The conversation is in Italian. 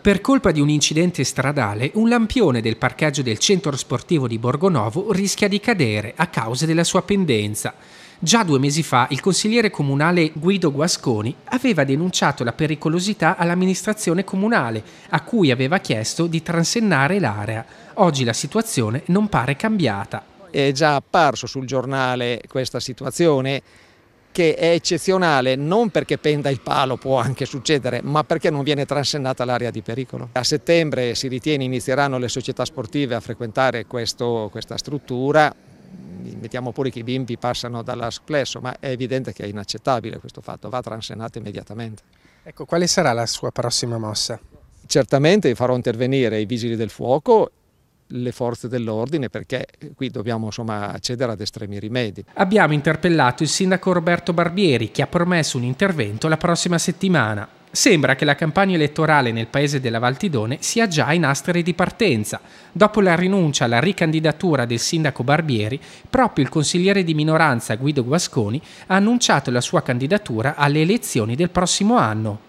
Per colpa di un incidente stradale, un lampione del parcheggio del centro sportivo di Borgonovo rischia di cadere a causa della sua pendenza. Già due mesi fa il consigliere comunale Guido Guasconi aveva denunciato la pericolosità all'amministrazione comunale, a cui aveva chiesto di transennare l'area. Oggi la situazione non pare cambiata. È già apparso sul giornale questa situazione che è eccezionale non perché penda il palo, può anche succedere, ma perché non viene transennata l'area di pericolo. A settembre si ritiene inizieranno le società sportive a frequentare questo, questa struttura, mettiamo pure che i bimbi passano dall'asplesso, ma è evidente che è inaccettabile questo fatto, va transennato immediatamente. Ecco, quale sarà la sua prossima mossa? Certamente farò intervenire i vigili del fuoco le forze dell'ordine perché qui dobbiamo insomma, accedere ad estremi rimedi. Abbiamo interpellato il sindaco Roberto Barbieri che ha promesso un intervento la prossima settimana. Sembra che la campagna elettorale nel paese della Valtidone sia già in astri di partenza. Dopo la rinuncia alla ricandidatura del sindaco Barbieri, proprio il consigliere di minoranza Guido Guasconi ha annunciato la sua candidatura alle elezioni del prossimo anno.